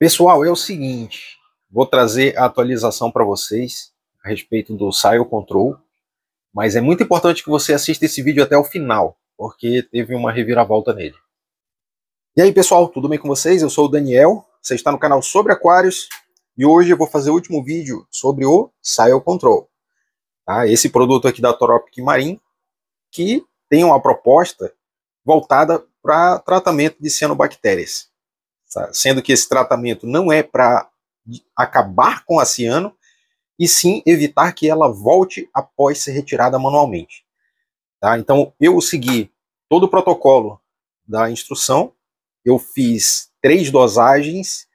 Pessoal, é o seguinte, vou trazer a atualização para vocês a respeito do Saio Control, mas é muito importante que você assista esse vídeo até o final, porque teve uma reviravolta nele. E aí, pessoal, tudo bem com vocês? Eu sou o Daniel, você está no canal Sobre Aquários, e hoje eu vou fazer o último vídeo sobre o Saio Control. Tá? Esse produto aqui da Toropic Marin, que tem uma proposta voltada para tratamento de cianobactérias. Sendo que esse tratamento não é para acabar com a ciano, e sim evitar que ela volte após ser retirada manualmente. Tá? Então, eu segui todo o protocolo da instrução, eu fiz três dosagens,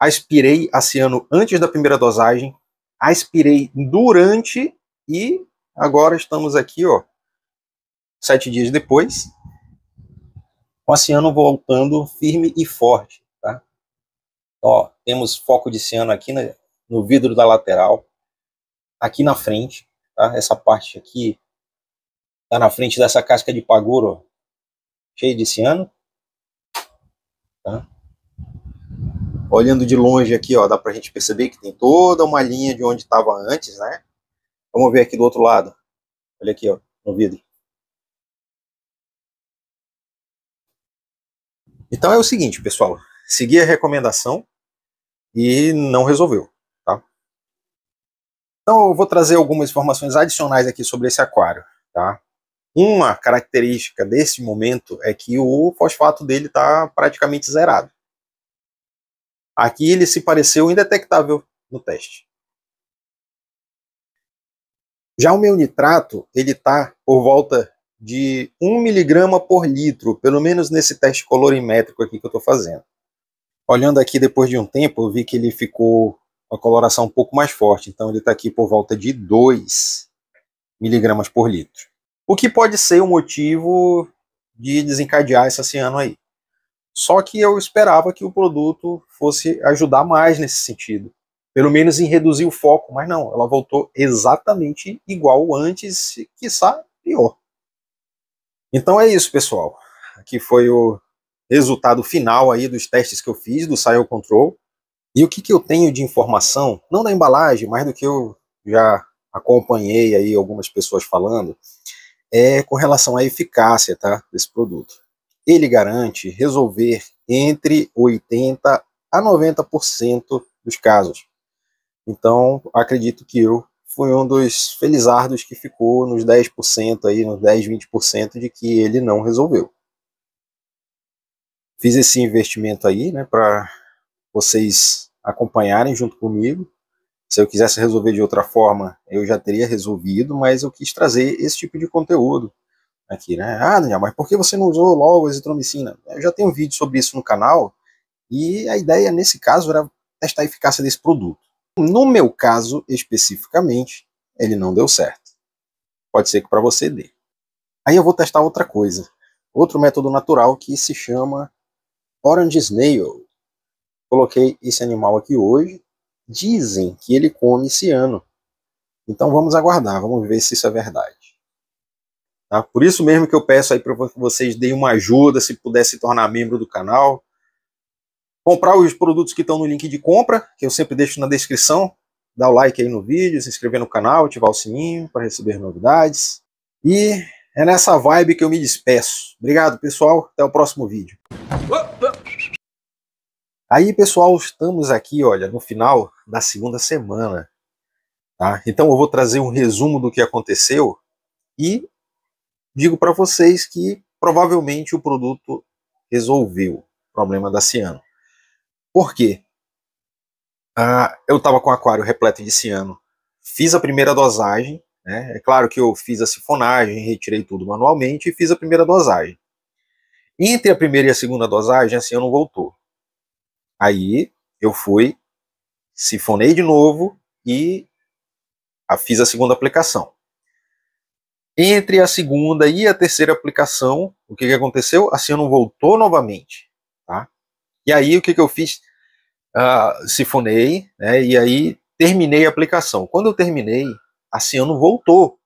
aspirei a ciano antes da primeira dosagem, aspirei durante e agora estamos aqui, ó, sete dias depois, com a ciano voltando firme e forte. Ó, temos foco de ciano aqui no, no vidro da lateral, aqui na frente, tá? Essa parte aqui tá na frente dessa casca de paguro, cheia de ciano, tá? Olhando de longe aqui, ó, dá pra gente perceber que tem toda uma linha de onde estava antes, né? Vamos ver aqui do outro lado. Olha aqui, ó, no vidro. Então é o seguinte, pessoal. Seguir a recomendação, e não resolveu. Tá? Então eu vou trazer algumas informações adicionais aqui sobre esse aquário. Tá? Uma característica desse momento é que o fosfato dele está praticamente zerado. Aqui ele se pareceu indetectável no teste. Já o meu nitrato, ele está por volta de 1 miligrama por litro, pelo menos nesse teste colorimétrico aqui que eu estou fazendo. Olhando aqui depois de um tempo, eu vi que ele ficou a coloração um pouco mais forte, então ele está aqui por volta de 2 miligramas por litro. O que pode ser o motivo de desencadear esse aciano aí. Só que eu esperava que o produto fosse ajudar mais nesse sentido, pelo menos em reduzir o foco, mas não, ela voltou exatamente igual antes, quiçá pior. Então é isso, pessoal. Aqui foi o resultado final aí dos testes que eu fiz do Sail Control. E o que, que eu tenho de informação, não da embalagem, mas do que eu já acompanhei aí algumas pessoas falando, é com relação à eficácia tá, desse produto. Ele garante resolver entre 80% a 90% dos casos. Então, acredito que eu fui um dos felizardos que ficou nos 10% aí, nos 10, 20% de que ele não resolveu. Fiz esse investimento aí, né, para vocês acompanharem junto comigo. Se eu quisesse resolver de outra forma, eu já teria resolvido, mas eu quis trazer esse tipo de conteúdo aqui, né? Ah, Daniel, mas por que você não usou logo a azitromicina? Eu já tenho um vídeo sobre isso no canal e a ideia nesse caso era testar a eficácia desse produto. No meu caso, especificamente, ele não deu certo. Pode ser que para você dê. Aí eu vou testar outra coisa, outro método natural que se chama Orange Snail. Coloquei esse animal aqui hoje. Dizem que ele come esse ano. Então vamos aguardar, vamos ver se isso é verdade. Tá? Por isso mesmo que eu peço aí para que vocês deem uma ajuda, se puder se tornar membro do canal. Comprar os produtos que estão no link de compra, que eu sempre deixo na descrição. Dá o like aí no vídeo, se inscrever no canal, ativar o sininho para receber novidades. E é nessa vibe que eu me despeço. Obrigado, pessoal. Até o próximo vídeo. Aí, pessoal, estamos aqui, olha, no final da segunda semana. Tá? Então, eu vou trazer um resumo do que aconteceu e digo para vocês que provavelmente o produto resolveu o problema da ciano. Por quê? Ah, eu estava com o aquário repleto de ciano, fiz a primeira dosagem, né? é claro que eu fiz a sifonagem, retirei tudo manualmente e fiz a primeira dosagem. Entre a primeira e a segunda dosagem, a ciano voltou. Aí eu fui, sifonei de novo e ah, fiz a segunda aplicação. Entre a segunda e a terceira aplicação, o que, que aconteceu? A não voltou novamente. Tá? E aí o que, que eu fiz? Uh, sifonei, né, e aí terminei a aplicação. Quando eu terminei, a não voltou.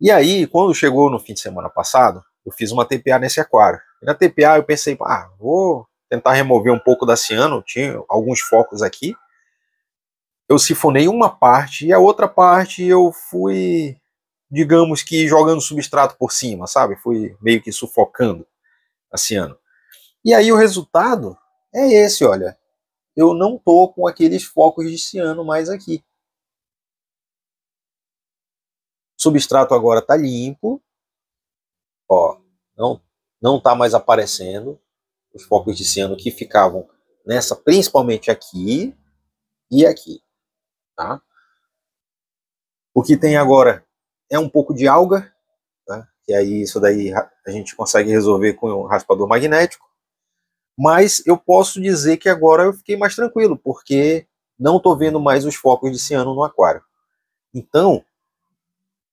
E aí, quando chegou no fim de semana passado, eu fiz uma TPA nesse aquário. E na TPA eu pensei, ah, vou tentar remover um pouco da ciano, tinha alguns focos aqui. Eu sifonei uma parte e a outra parte eu fui, digamos que jogando substrato por cima, sabe? Fui meio que sufocando a ciano. E aí o resultado é esse, olha. Eu não tô com aqueles focos de ciano mais aqui. O substrato agora tá limpo. Ó, não não tá mais aparecendo os focos de ciano que ficavam nessa, principalmente aqui e aqui. Tá? O que tem agora é um pouco de alga, tá? e aí isso daí a gente consegue resolver com um raspador magnético. Mas eu posso dizer que agora eu fiquei mais tranquilo, porque não estou vendo mais os focos de ciano no aquário. Então,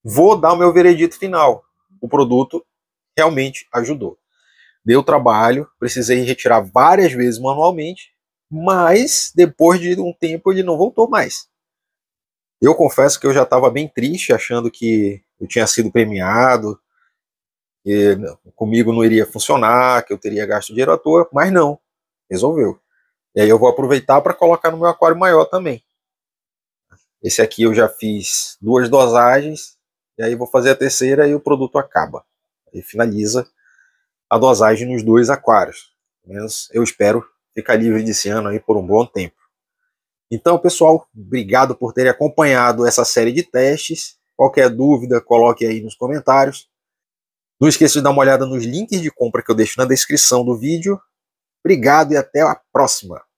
vou dar o meu veredito final. O produto realmente ajudou deu trabalho, precisei retirar várias vezes manualmente, mas depois de um tempo ele não voltou mais. Eu confesso que eu já estava bem triste, achando que eu tinha sido premiado, que comigo não iria funcionar, que eu teria gasto dinheiro à toa, mas não, resolveu. E aí eu vou aproveitar para colocar no meu aquário maior também. Esse aqui eu já fiz duas dosagens, e aí vou fazer a terceira e o produto acaba. Aí finaliza a dosagem nos dois aquários. menos né? eu espero ficar livre desse ano aí por um bom tempo. Então, pessoal, obrigado por terem acompanhado essa série de testes. Qualquer dúvida, coloque aí nos comentários. Não esqueça de dar uma olhada nos links de compra que eu deixo na descrição do vídeo. Obrigado e até a próxima!